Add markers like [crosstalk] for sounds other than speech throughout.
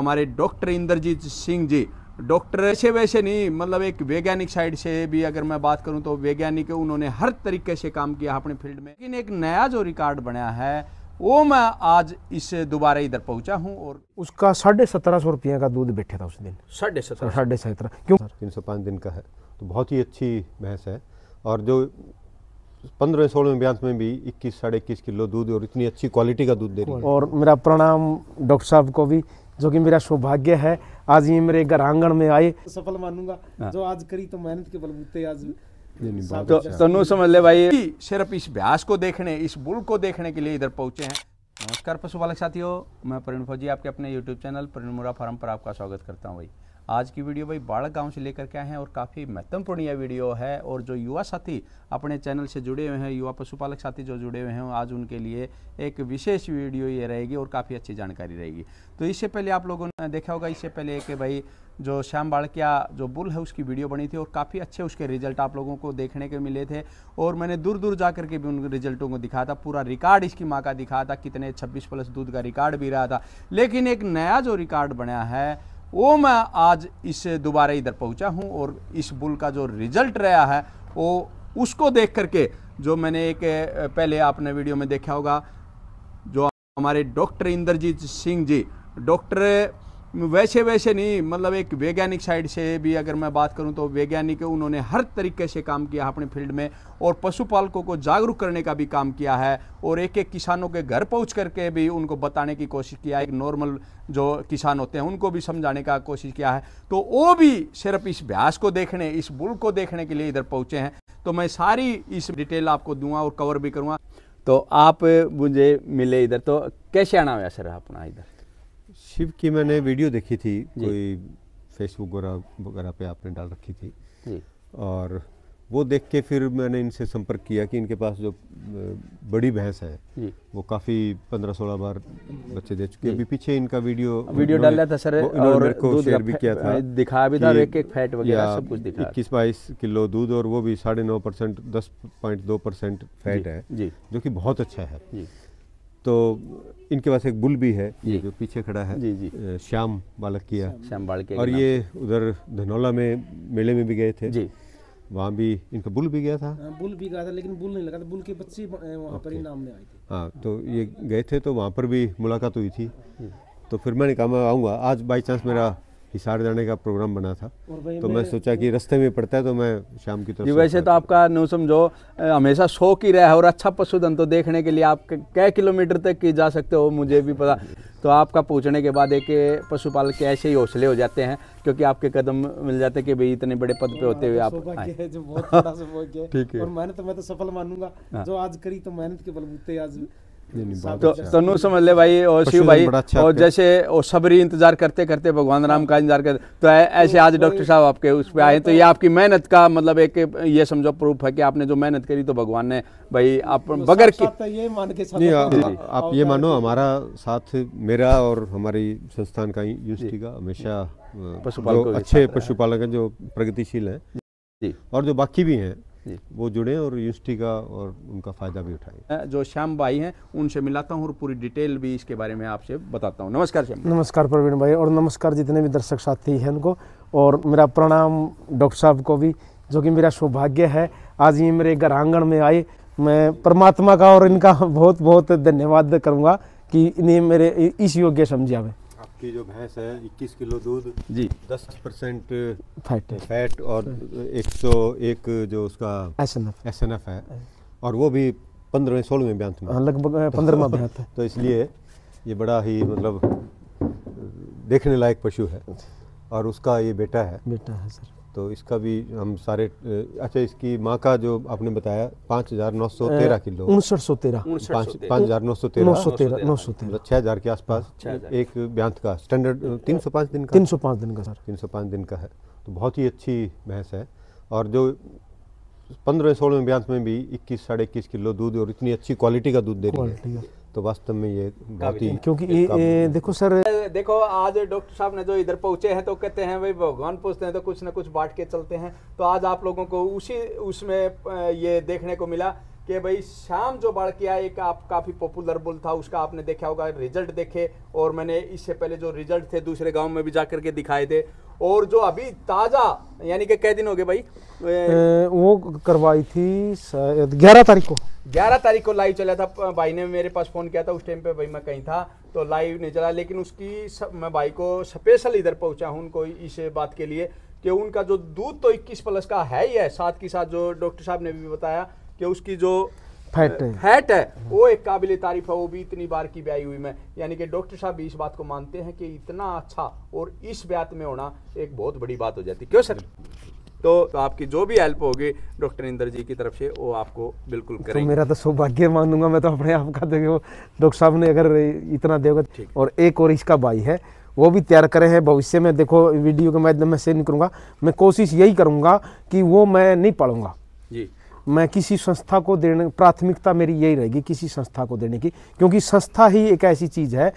हमारे doctor Indrajit Singh ji doctor ऐसे वैसे नहीं मतलब एक वैज्ञानिक साइड से भी अगर मैं बात करूं तो वैज्ञानिक उन्होंने हर तरीके से काम किया अपने फील्ड में लेकिन एक नया जो रिकॉर्ड बनाया है वो मैं आज इससे दोबारा इधर पहुंचा हूं और उसका साढ़े सत्रह सौ रुपये का दूध बैठे था उस दिन साढ़े सत्रह साढ़े सत्रह क्यों तीन सौ पाँच दिन का है तो बहुत ही अच्छी भैंस है और जो पंद्रह सोलह ब्यांस में भी इक्कीस साढ़े इक्कीस किलो दूध और इतनी अच्छी क्वालिटी का दूध दे रही है और मेरा प्रणाम डॉक्टर साहब को भी जो कि मेरा सौभाग्य है आज ये मेरे घर आंगन में आए सफल मानूंगा हाँ। जो आज करी तो मेहनत के बलबूते आज तो तनु समझ ले भाई सिर्फ इस ब्यास को देखने इस बुल को देखने के लिए इधर पहुंचे हैं नमस्कार पशुपालक साथियों मैं प्रवीण फौजी आपके अपने यूट्यूब चैनल प्रवीण मुरा फार्म पर आपका स्वागत करता हूँ भाई आज की वीडियो भाई बाड़ा गांव से लेकर के आए हैं और काफ़ी महत्वपूर्ण यह वीडियो है और जो युवा साथी अपने चैनल से जुड़े हुए हैं युवा पशुपालक साथी जो जुड़े हुए हैं आज उनके लिए एक विशेष वीडियो ये रहेगी और काफ़ी अच्छी जानकारी रहेगी तो इससे पहले आप लोगों ने देखा होगा इससे पहले कि भाई जो श्याम बाड़किया जो बुल है उसकी वीडियो बनी थी और काफ़ी अच्छे उसके रिजल्ट आप लोगों को देखने के मिले थे और मैंने दूर दूर जा करके भी उन रिजल्टों को दिखाया था पूरा रिकॉर्ड इसकी माँ का दिखाया था कितने 26 प्लस दूध का रिकॉर्ड भी रहा था लेकिन एक नया जो रिकॉर्ड बनाया है वो मैं आज इसे दोबारा इधर पहुंचा हूं और इस बुल का जो रिजल्ट रहा है वो उसको देख करके जो मैंने एक पहले आपने वीडियो में देखा होगा जो हमारे डॉक्टर इंद्रजीत सिंह जी डॉक्टर वैसे वैसे नहीं मतलब एक वैज्ञानिक साइड से भी अगर मैं बात करूं तो वैज्ञानिक उन्होंने हर तरीके से काम किया अपने फील्ड में और पशुपालकों को जागरूक करने का भी काम किया है और एक एक किसानों के घर पहुंच करके भी उनको बताने की कोशिश किया एक नॉर्मल जो किसान होते हैं उनको भी समझाने का कोशिश किया है तो वो भी सिर्फ इस ब्यास को देखने इस बुल को देखने के लिए इधर पहुँचे हैं तो मैं सारी इस डिटेल आपको दूँगा और कवर भी करूँगा तो आप मुझे मिले इधर तो कैसे आना हुआ सर अपना इधर शिव की मैंने वीडियो देखी थी कोई फेसबुक वगैरह पे आपने डाल रखी थी और वो देख के फिर मैंने इनसे संपर्क किया कि इनके पास जो बड़ी भैंस है वो काफ़ी पंद्रह सोलह बार बच्चे दे चुके अभी पीछे इनका वीडियो हाँ, वीडियो डाल था सर और मेरे को शेयर भी किया था हाँ, दिखा भी था एक एक फैट वगैरह सब कुछ दिखा इक्कीस बाईस किलो दूध और वो भी साढ़े नौ परसेंट दस पॉइंट दो परसेंट फैट है जो कि बहुत अच्छा है तो इनके पास एक बुल भी है जो पीछे खड़ा है जी जी श्याम बालक किया श्याम बालक और ये उधर धनौला में मेले में भी गए थे जी वहाँ भी इनका बुल भी गया था हाँ, बुल भी गया था लेकिन बुल नहीं लगा था बुल के बच्चे वहाँ पर ही नाम में आए थे हाँ तो ये गए थे तो वहाँ पर भी मुलाकात हुई थी तो फिर मैंने कहा मैं आऊँगा आज बाई चांस मेरा हिसार जाने का प्रोग्राम बना था तो मैं सोचा कि रास्ते में पड़ता है तो मैं शाम की तरफ वैसे तो आपका न्यू समझो हमेशा शौक ही रहा है और अच्छा पशुधन तो देखने के लिए आप कै किलोमीटर तक की जा सकते हो मुझे भी पता तो आपका पूछने के बाद एक पशुपालक के ऐसे ही हौसले हो जाते हैं क्योंकि आपके कदम मिल जाते हैं कि भाई इतने बड़े पद पे होते हुए आप [laughs] ठीक है और मेहनत में तो सफल मानूंगा हाँ। जो आज करी तो मेहनत के बलबूते आज तो अच्छा। तनु समझ ले भाई और शिव भाई अच्छा और जैसे और सबरी इंतजार करते करते भगवान राम का इंतजार करते तो ऐसे आज डॉक्टर साहब आपके उस पर आए तो ये आपकी मेहनत का मतलब एक ये समझो प्रूफ है कि आपने जो मेहनत करी तो भगवान ने भाई आप तो बगैर की तो ये मान के नहीं आप ये मानो हमारा साथ मेरा और हमारी संस्थान का यूनिवर्सिटी का हमेशा पशुपालक अच्छे पशुपालक है जो प्रगतिशील है और जो बाकी भी हैं वो जुड़े और यूनिवर्सिटी का और उनका फ़ायदा भी उठाए जो श्याम भाई हैं उनसे मिलाता हूँ और पूरी डिटेल भी इसके बारे में आपसे बताता हूँ नमस्कार श्याम नमस्कार प्रवीण भाई और नमस्कार जितने भी दर्शक साथी हैं उनको और मेरा प्रणाम डॉक्टर साहब को भी जो कि मेरा सौभाग्य है आज ये मेरे घर आंगन में आए मैं परमात्मा का और इनका बहुत बहुत धन्यवाद करूँगा कि इन्हें मेरे इस योग्य समझा मैं आपकी जो भैंस है 21 किलो दूध जी 10 परसेंट फैट फैट और 101 जो उसका एसएनएफ एसएनएफ है और वो भी पंद्रहवें सोलहवें ब्यांत में हाँ, लगभग हाँ, पंद्रहवा ब्यांत है तो इसलिए ये बड़ा ही मतलब देखने लायक पशु है अच्छा। और उसका ये बेटा है बेटा है सर तो इसका भी हम सारे अच्छा इसकी माँ का जो आपने बताया पाँच हजार नौ सौ तेरह किलो उनसठ सौ तेरह पाँच हजार नौ सौ तेरह नौ सौ तेरह नौ सौ तेरह मतलब छः हजार के आसपास हाँ, एक ब्यांत का स्टैंडर्ड तीन सौ पाँच दिन का तीन सौ पाँच दिन का सर तीन सौ पाँच दिन का है तो बहुत ही अच्छी भैंस है और जो पंद्रह सोलह ब्यांत में भी इक्कीस साढ़े इक्कीस किलो दूध और इतनी अच्छी क्वालिटी का दूध दे रही है तो वास्तव में ये बहुत क्योंकि क्योंकि ये देखो सर देखो आज डॉक्टर साहब ने जो इधर पहुंचे हैं तो कहते हैं भाई भगवान पूछते हैं तो कुछ ना कुछ बांट के चलते हैं तो आज आप लोगों को उसी उसमें ये देखने को मिला कि भाई शाम जो बाढ़ किया एक आप काफ़ी पॉपुलर बुल था उसका आपने देखा होगा रिजल्ट देखे और मैंने इससे पहले जो रिजल्ट थे दूसरे गांव में भी जा करके दिखाए थे और जो अभी ताज़ा यानी कि कई दिन हो गए भाई ए, वो करवाई थी ग्यारह तारीख को ग्यारह तारीख को लाइव चला था भाई ने मेरे पास फ़ोन किया था उस टाइम पे भाई मैं कहीं था तो लाइव नहीं चला लेकिन उसकी स, मैं भाई को स्पेशल इधर पहुंचा हूं उनको इस बात के लिए कि उनका जो दूध तो 21 प्लस का है ही है साथ के साथ जो डॉक्टर साहब ने भी बताया कि उसकी जो फैट है फैट है वो एक काबिल तारीफ है वो भी इतनी बार की ब्याई हुई मैं यानी कि डॉक्टर साहब भी इस बात को मानते हैं कि इतना अच्छा और इस ब्यात में होना एक बहुत बड़ी बात हो जाती क्यों सर तो, तो आपकी जो भी हेल्प होगी डॉक्टर इंदर जी की तरफ से वो आपको बिल्कुल तो करेंगे तो मेरा तो सौभाग्य मानूंगा मैं तो अपने आप का देखो डॉक्टर साहब ने अगर इतना देगा और एक और इसका भाई है वो भी तैयार करे हैं भविष्य में देखो वीडियो के माध्यम में नहीं करूँगा मैं कोशिश यही करूँगा कि वो मैं नहीं पढ़ूंगा जी मैं किसी संस्था को देने प्राथमिकता मेरी यही रहेगी किसी संस्था को देने की क्योंकि संस्था ही एक ऐसी चीज़ है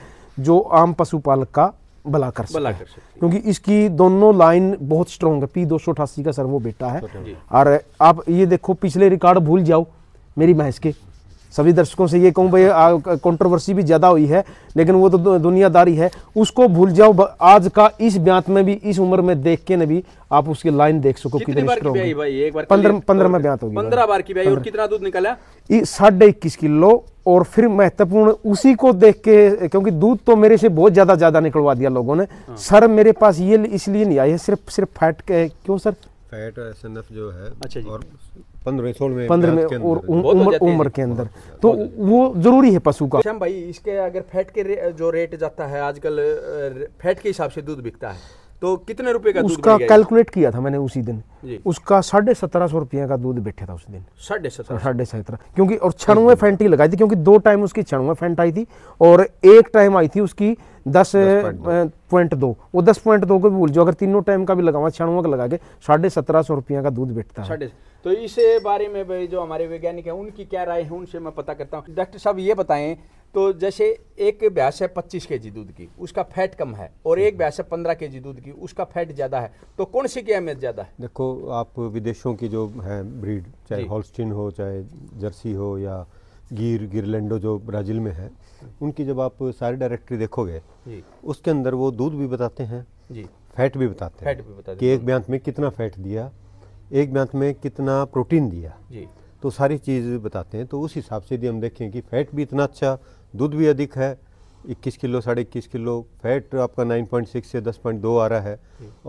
जो आम पशुपालक का बला कर भला क्योंकि इसकी दोनों लाइन बहुत स्ट्रॉन्ग है पी दो का सर वो बेटा है और आप ये देखो पिछले रिकॉर्ड भूल जाओ मेरी महस के सभी दर्शकों से ये कहूँ भाई कंट्रोवर्सी भी ज़्यादा हुई है लेकिन वो तो दुनियादारी है उसको भूल जाओ आज का इस ब्यांत में भी इस उम्र में देख के न भी आप उसकी लाइन देख सको कितनी पंद्रह पंद्रह में ब्यांत होगी पंद्रह बार की और कितना दूध निकला साढ़े इक्कीस किलो और फिर महत्वपूर्ण उसी को देख के क्योंकि दूध तो मेरे से बहुत ज़्यादा ज़्यादा निकलवा दिया लोगों ने हाँ। सर मेरे पास ये इसलिए नहीं आई है सिर्फ सिर्फ फैट के क्यों सर फैट एसएनएफ जो है अच्छा जी और पंद्रह सोलह पंद्रह में और उम्र उम्र के अंदर तो वो ज़रूरी है पशु का श्याम भाई इसके अगर फैट के जो रेट जाता है आजकल फैट के हिसाब से दूध बिकता है तो कितने रुपए का उसका कैलकुलेट किया था मैंने उसी दिन उसका साढ़े सत्रह सौ रुपये का दूध बैठे था उस दिन साढ़े सत्रह साढ़े सत्रह क्योंकि और छणुए फेंटी लगाई थी क्योंकि दो टाइम उसकी छणुए फैंट आई थी और एक टाइम आई थी उसकी दस पॉइंट दो वो दस पॉइंट दो को भी भूल जाओ अगर तीनों टाइम का भी लगावा छणुआ का लगा के साढ़े सत्रह सौ रुपये का दूध बैठता है तो इस बारे में जो हमारे वैज्ञानिक है उनकी क्या राय है उनसे मैं पता करता हूँ डॉक्टर साहब ये बताएं तो जैसे एक ब्यास है पच्चीस के जी दूध की उसका फैट कम है और एक ब्यास है पंद्रह के जी दूध की उसका फैट ज़्यादा है तो कौन सी की अहमियत ज़्यादा है देखो आप विदेशों की जो है ब्रीड चाहे हॉलस्टिन हो चाहे जर्सी हो या गिर गिरलैंडो जो ब्राज़ील में है उनकी जब आप सारी डायरेक्टरी देखोगे उसके अंदर वो दूध भी बताते हैं जी फैट भी बताते हैं फैट भी बताते कि एक ब्यांत में कितना फैट दिया एक ब्यांत में कितना प्रोटीन दिया जी तो सारी चीज़ बताते हैं तो उस हिसाब से यदि हम देखें कि फैट भी इतना अच्छा दूध भी अधिक है इक्कीस किलो साढ़े इक्कीस किलो फैट आपका 9.6 से 10.2 आ रहा है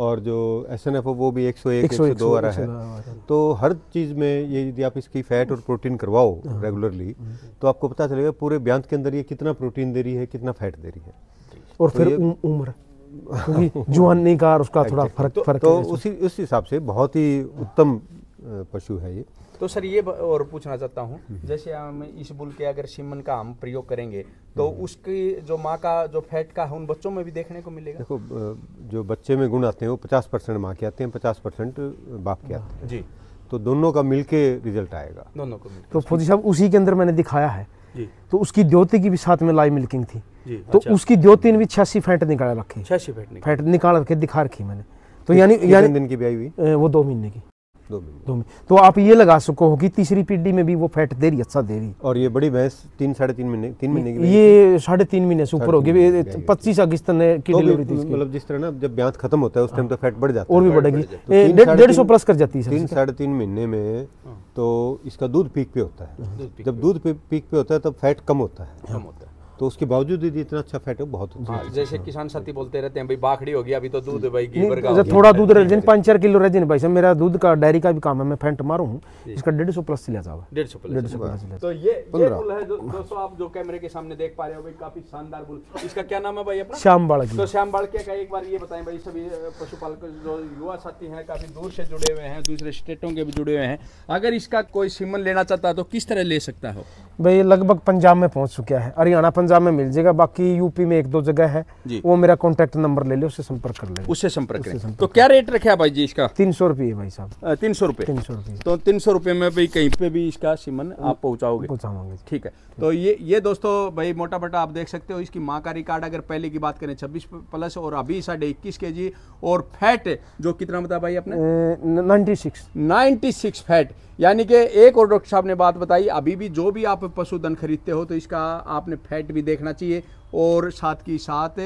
और जो एस एन एफ वो भी 101 102 आ रहा है तो हर चीज़ में ये यदि आप इसकी फैट और प्रोटीन करवाओ हाँ। रेगुलरली हाँ। तो आपको पता चलेगा पूरे ब्यांत के अंदर ये कितना प्रोटीन दे रही है कितना फैट दे रही है और तो फिर उम्र जुआन नहीं कहा उसका थोड़ा फर्क फर्क तो, तो उसी उस हिसाब से बहुत ही उत्तम पशु है ये तो सर ये और पूछना चाहता हूँ हम्म। जैसे हम इस बुल के अगर सीमन का हम प्रयोग करेंगे तो हम्म। उसकी जो माँ का जो फैट का है उन बच्चों में भी देखने को मिलेगा देखो जो बच्चे में गुण आते हैं वो पचास परसेंट माँ के आते हैं पचास परसेंट बाप के आते हैं जी तो दोनों का मिलके रिजल्ट आएगा दोनों को तो फौजी साहब उसी के अंदर मैंने दिखाया है तो उसकी द्योति की भी साथ में लाइव मिल्किंग थी तो अच्छा। उसकी द्योति ने भी छियासी फैट निकाल रखी छियासी फैट निकाल रखे दिखा रखी मैंने तो यानी यानी दिन की ब्याई हुई वो दो महीने की दो महीने दो महीने तो आप ये लगा सको होगी तीसरी पीढ़ी में भी वो फैट दे रही अच्छा दे रही और ये बड़ी भैंस तीन साढ़े तीन महीने तीन महीने की ये साढ़े तीन महीने से ऊपर होगी पच्चीस अगस्त ने की डिलीवरी तो थी मतलब जिस तरह ना जब ब्याज खत्म होता है उस टाइम हाँ। तो फैट बढ़ जाता है और भी बढ़ेगी तो डेढ़ सौ प्लस कर जाती है तीन साढ़े तीन महीने में हाँ। तो इसका दूध पीक पे होता है जब दूध पीक पे होता है तब फैट कम होता है कम होता है तो उसके बावजूद यदि इतना अच्छा फैट है बहुत अच्छा हाँ, जैसे किसान साथी बोलते रहते हैं भाई बाखड़ी होगी अभी तो दूध भाई का थोड़ा दूध रह जाए पाँच चार किलो रह भाई साहब मेरा दूध का डायरी का भी काम है मैं फैंट मारू इसका डेढ़ सौ प्लस लिया जाओ डेढ़ सौ डेढ़ सौ प्लस तो ये पुल है दोस्तों आप जो कैमरे के सामने देख पा रहे हो भाई काफी शानदार बुल इसका क्या नाम है भाई अपना श्याम बाड़ तो श्याम बाड़ क्या एक बार ये बताएं भाई सभी पशुपालक जो युवा साथी हैं काफी दूर से जुड़े हुए हैं दूसरे स्टेटों के भी जुड़े हुए हैं अगर इसका कोई सिमन लेना चाहता है तो किस तरह ले सकता है भाई लगभग पंजाब में पहुंच चुका है हरियाणा पंजाब में मिल जाएगा बाकी यूपी में एक दो जगह है वो मेरा कॉन्टेक्ट नंबर ले ले उससे संपर्क कर ले उससे संपर्क करें तो क्या रेट रखे भाई जी इसका तीन सौ रुपये भाई साहब तीन सौ रुपये तीन सौ रुपये तो तीन सौ रुपये में भाई कहीं पे भी इसका सीमन आप पहुँचाओगे पहुँचाओगे ठीक है तो ये ये दोस्तों भाई मोटा मोटा आप देख सकते हो इसकी माँ का रिकार्ड अगर पहले की बात करें छब्बीस प्लस और अभी साढ़े इक्कीस के जी और फैट जो कितना बता भाई अपने ninety six ninety six fat यानी कि एक और डॉक्टर साहब ने बात बताई अभी भी जो भी आप पशुधन खरीदते हो तो इसका आपने फैट भी देखना चाहिए और साथ की साथ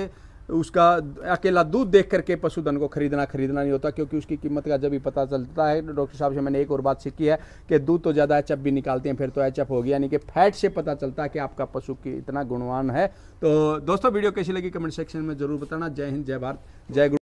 उसका अकेला दूध देख करके पशुधन को खरीदना खरीदना नहीं होता क्योंकि उसकी कीमत का जब भी पता चलता है डॉक्टर साहब से मैंने एक और बात सीखी है कि दूध तो ज़्यादा एचअप भी निकालते हैं फिर तो एचअप हो गया यानी कि फैट से पता चलता है कि आपका पशु की इतना गुणवान है तो दोस्तों वीडियो कैसी लगी कमेंट सेक्शन में ज़रूर बताना जय हिंद जय भारत जय